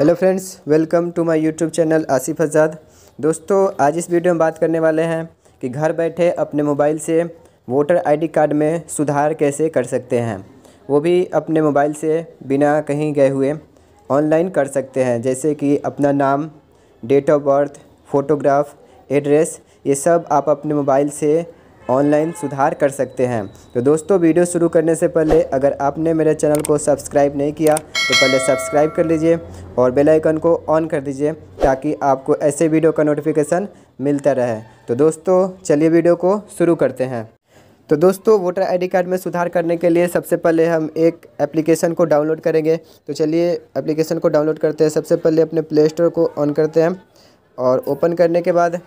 hello friends welcome to my YouTube channel Asif Azad दोस्तों आज इस वीडियो में बात करने वाले हैं कि घर बैठे अपने मोबाइल से वोटर आईडी कार्ड में सुधार कैसे कर सकते हैं वो भी अपने मोबाइल से बिना कहीं गए हुए ऑनलाइन कर सकते हैं जैसे कि अपना नाम date of birth photograph address ये सब आप अपने मोबाइल से ऑनलाइन सुधार कर सकते हैं तो दोस्तों वीडियो शुरू करने से पहले अगर आपने मेरे चैनल को सब्सक्राइब नहीं किया तो पहले सब्सक्राइब कर लीजिए और बेल आइकन को ऑन कर दीजिए ताकि आपको ऐसे वीडियो का नोटिफिकेशन मिलता रहे तो दोस्तों चलिए वीडियो को शुरू करते हैं तो दोस्तों वोटर आईडी कार्ड में सुधार करने के लिए सबसे पहले हम एक एप्लीकेशन को डाउनलोड करेंगे तो चलिए एप्लीकेशन को डाउनलोड करते हैं सबसे पहले अपने प्ले स्टोर को ऑन करते हैं और ओपन करने के बाद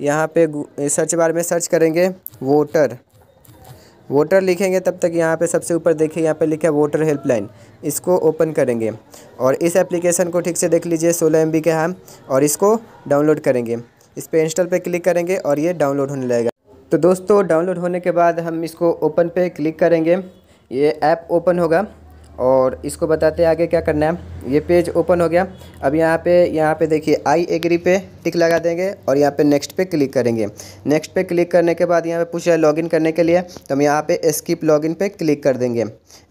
यहाँ पे सर्च बार में सर्च करेंगे वोटर वोटर लिखेंगे तब तक यहाँ पे सबसे ऊपर देखिए यहाँ पे लिखा है वोटर हेल्पलाइन इसको ओपन करेंगे और इस एप्लीकेशन को ठीक से देख लीजिए सोलह एम का है और इसको डाउनलोड करेंगे इस पर इंस्टॉल पे क्लिक करेंगे और ये डाउनलोड होने लगेगा तो दोस्तों डाउनलोड होने के बाद हम इसको ओपन पे क्लिक करेंगे ये ऐप ओपन होगा और इसको बताते हैं आगे क्या करना है ये पेज ओपन हो गया अब यहाँ पे यहाँ पे देखिए आई एग्री पे टिक लगा देंगे और यहाँ पे नेक्स्ट पे क्लिक करेंगे नेक्स्ट पे क्लिक करने के बाद यहाँ पे पूछ रहा है लॉगिन करने के लिए तो हम यहाँ पे स्किप लॉगिन पे क्लिक कर देंगे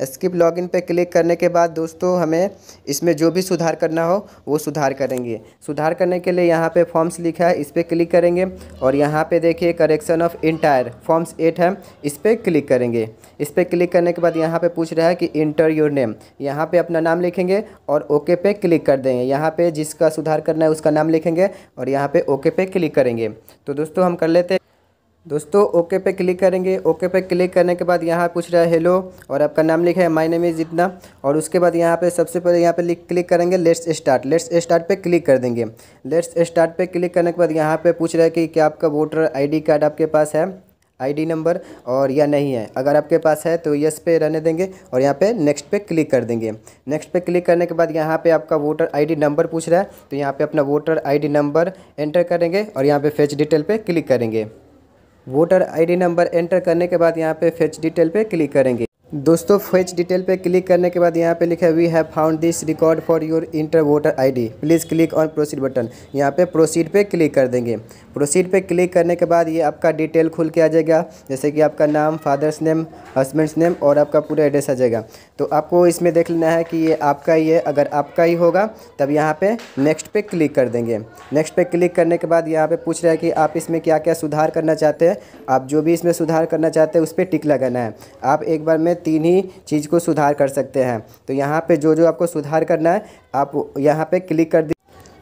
स्किप लॉगिन पे क्लिक करने के बाद दोस्तों हमें इसमें जो भी सुधार करना हो वो सुधार करेंगे सुधार करने के लिए यहाँ पर फॉर्म्स लिखा है इस पर क्लिक करेंगे और यहाँ पर देखिए correction of entire forms eight है इस पर क्लिक करेंगे इस पर क्लिक करने के बाद यहाँ पर पूछ रहा है कि इंटर योर नेम यहाँ पर अपना नाम लिखेंगे और और ओके पे क्लिक कर देंगे यहाँ पे जिसका सुधार करना है उसका नाम लिखेंगे और यहाँ पे ओके पे क्लिक करेंगे तो दोस्तों हम कर लेते हैं दोस्तों ओके पे क्लिक करेंगे ओके पे क्लिक करने के बाद यहाँ पूछ रहा है हेलो और आपका नाम लिखा है माय नेम इज़ जितना और उसके बाद यहाँ पे सबसे पहले यहाँ पे क्लिक करेंगे लेट्स स्टार्ट लेट्स स्टार्ट पे क्लिक कर देंगे लेट्स स्टार्ट पे क्लिक करने के बाद यहाँ पे पूछ रहा है कि क्या आपका वोटर आईडी कार्ड आपके पास है आईडी नंबर और या नहीं है अगर आपके पास है तो यस पे रहने देंगे और यहाँ पे नेक्स्ट पे क्लिक कर देंगे नेक्स्ट पे क्लिक करने के बाद यहाँ पे आपका वोटर आईडी नंबर पूछ रहा है तो यहाँ पे अपना वोटर आईडी नंबर एंटर करेंगे और यहाँ पे फेच डिटेल पे क्लिक करेंगे वोटर आईडी नंबर एंटर करने के बाद यहाँ पे फेच डिटेल पर क्लिक करेंगे दोस्तों फेच डिटेल पे क्लिक करने के बाद यहाँ पे लिखा है we have found this record for your enter voter ID please click on proceed button यहाँ पे प्रोसीड पे क्लिक कर देंगे प्रोसीड पे क्लिक करने के बाद ये आपका डिटेल खुल के आ जाएगा जैसे कि आपका नाम फादर्स नेम हस्बैंड्स नेम और आपका पूरा एड्रेस आ जाएगा तो आपको इसमें देख लेना है कि ये आपका ही है अगर आपका ही होगा तब यहाँ पर नेक्स्ट पे क्लिक कर देंगे नेक्स्ट पे क्लिक करने के बाद यहाँ पर पूछ रहा है कि आप इसमें क्या क्या सुधार करना चाहते हैं आप जो भी इसमें सुधार करना चाहते हैं उस पर टिक लगाना है आप एक बार में तीन ही चीज़ को सुधार कर सकते हैं तो यहाँ पे जो जो आपको सुधार करना है आप यहाँ पे क्लिक कर दी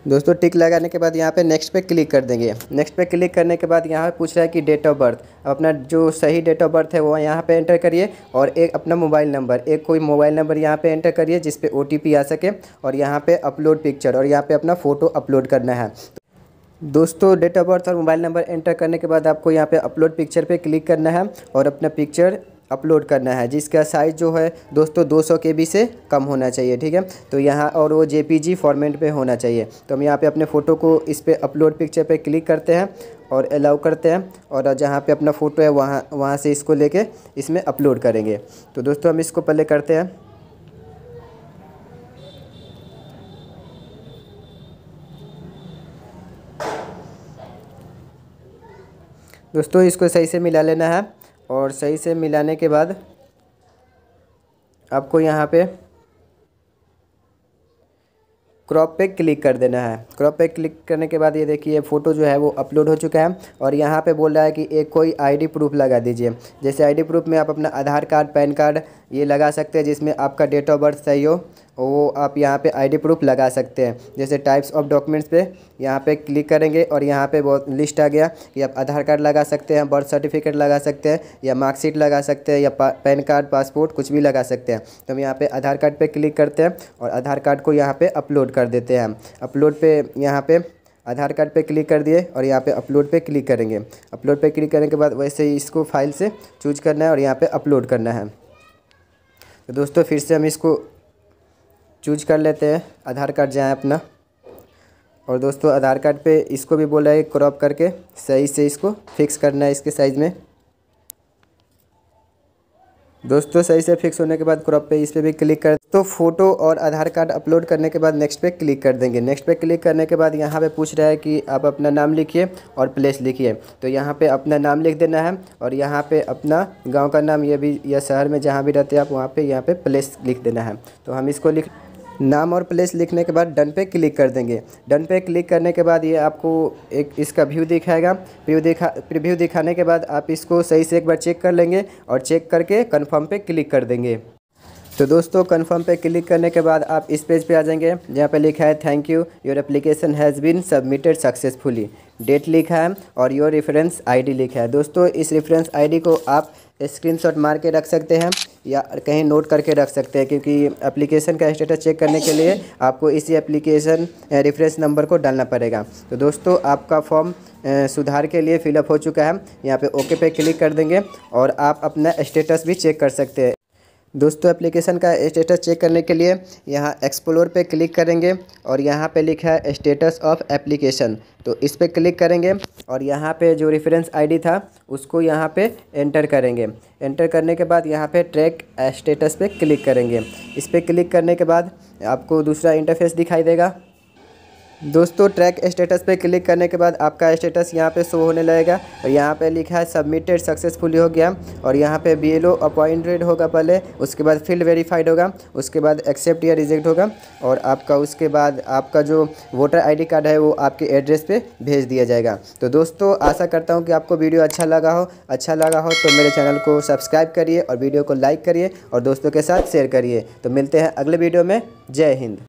दोस्तों टिक लगाने के बाद यहाँ पे नेक्स्ट पे क्लिक कर देंगे नेक्स्ट पे क्लिक करने के बाद यहाँ पे पूछ रहा है कि डेट ऑफ बर्थ अपना जो सही डेट ऑफ बर्थ है वो यहाँ पे एंटर करिए और एक अपना मोबाइल नंबर एक कोई मोबाइल नंबर यहाँ पे एंटर करिए जिस पे ओ आ सके और यहाँ पे अपलोड पिक्चर और यहाँ पर अपना फ़ोटो अपलोड करना है दोस्तों डेट ऑफ बर्थ और मोबाइल नंबर एंटर करने के बाद आपको यहाँ पे अपलोड पिक्चर पे क्लिक करना है और अपना पिक्चर अपलोड करना है जिसका साइज़ जो है दोस्तों 200 बी से कम होना चाहिए ठीक है तो यहाँ और वो जी फॉर्मेट पर होना चाहिए तो हम यहाँ पे अपने फ़ोटो को इस पर अपलोड पिक्चर पे क्लिक करते हैं और अलाउ करते हैं और जहाँ पे अपना फ़ोटो है वहाँ वहाँ से इसको लेके इसमें अपलोड करेंगे तो दोस्तों हम इसको पहले करते हैं दोस्तों इसको सही से मिला लेना है और सही से मिलाने के बाद आपको यहाँ पे क्रॉप पे क्लिक कर देना है क्रॉप पे क्लिक करने के बाद ये देखिए फ़ोटो जो है वो अपलोड हो चुका है और यहाँ पे बोल रहा है कि एक कोई आईडी प्रूफ लगा दीजिए जैसे आईडी प्रूफ में आप अपना आधार कार्ड पैन कार्ड ये लगा सकते हैं जिसमें आपका डेट ऑफ बर्थ सही हो वो आप यहाँ पे आईडी प्रूफ लगा सकते हैं जैसे टाइप्स ऑफ डॉक्यूमेंट्स पे यहाँ पे क्लिक करेंगे और यहाँ पे बहुत लिस्ट आ गया कि आप आधार कार्ड लगा सकते हैं बर्थ सर्टिफिकेट लगा सकते हैं या मार्कशीट लगा सकते हैं या पैन कार्ड पासपोर्ट कुछ भी लगा सकते हैं तो हम यहाँ पर आधार कार्ड पर क्लिक करते हैं और आधार कार्ड को यहाँ पर अपलोड कर देते हैं हम अपलोड पर यहाँ पर आधार कार्ड पे क्लिक कर दिए और यहाँ पे अपलोड पे क्लिक करेंगे अपलोड पे क्लिक करने के बाद वैसे ही इसको फाइल से चूज करना है और यहाँ पे अपलोड करना है तो दोस्तों फिर से हम इसको चूज कर लेते हैं आधार कार्ड जाए अपना और दोस्तों आधार कार्ड पे इसको भी बोला है क्रॉप करके सही से इसको फिक्स करना है इसके साइज़ में दोस्तों सही से फिक्स होने के बाद क्रॉप पे इस पर भी क्लिक कर तो फोटो और आधार कार्ड अपलोड करने के बाद नेक्स्ट पे क्लिक कर देंगे नेक्स्ट पे क्लिक करने के बाद यहाँ पे पूछ रहा है कि आप अपना नाम लिखिए और प्लेस लिखिए तो यहाँ पे अपना नाम लिख देना है और यहाँ पे अपना गांव का नाम ये भी या शहर में जहाँ भी रहते हैं आप वहाँ पर यहाँ पर प्लेस लिख देना है तो हम इसको लिख नाम और प्लेस लिखने के बाद डन पे क्लिक कर देंगे डन पे क्लिक करने के बाद ये आपको एक इसका व्यू दिखाएगा व्यू दिखा प्रिव्यू दिखाने के बाद आप इसको सही से एक बार चेक कर लेंगे और चेक करके कन्फर्म पर क्लिक कर देंगे तो दोस्तों कन्फर्म पे क्लिक करने के बाद आप इस पेज पे आ जाएंगे जहाँ पे लिखा है thank you your application has been submitted successfully date लिखा है और योर रेफरेंस आईडी लिखा है दोस्तों इस रेफरेंस आईडी को आप स्क्रीनशॉट मार के रख सकते हैं या कहीं नोट करके रख सकते हैं क्योंकि एप्लीकेशन का स्टेटस चेक करने के लिए आपको इसी एप्लीकेशन रेफरेंस नंबर को डालना पड़ेगा तो दोस्तों आपका फॉर्म सुधार के लिए फिलअप हो चुका है यहाँ पे ओके पे क्लिक कर देंगे और आप अपना स्टेटस भी चेक कर सकते हैं दोस्तों एप्लीकेशन का स्टेटस चेक करने के लिए यहाँ एक्सप्लोर पे क्लिक करेंगे और यहाँ पे लिखा है स्टेटस ऑफ एप्लीकेशन तो इस पर क्लिक करेंगे और यहाँ पे जो रेफरेंस आईडी था उसको यहाँ पे एंटर करेंगे एंटर करने के बाद यहाँ पे ट्रैक स्टेटस पे क्लिक करेंगे इस पर क्लिक करने के बाद आपको दूसरा इंटरफेस दिखाई देगा दोस्तों ट्रैक स्टेटस पे क्लिक करने के बाद आपका स्टेटस यहाँ पे शो होने लगेगा और यहाँ पे लिखा है सबमिटेड सक्सेसफुली हो गया और यहाँ पे बी एल अपॉइंटेड होगा पहले उसके बाद फील्ड वेरीफाइड होगा उसके बाद एक्सेप्ट या रिजेक्ट होगा और आपका उसके बाद आपका जो वोटर आईडी कार्ड है वो आपके एड्रेस पर भेज दिया जाएगा तो दोस्तों आशा करता हूँ कि आपको वीडियो अच्छा लगा हो अच्छा लगा हो तो मेरे चैनल को सब्सक्राइब करिए और वीडियो को लाइक करिए और दोस्तों के साथ शेयर करिए तो मिलते हैं अगले वीडियो में जय हिंद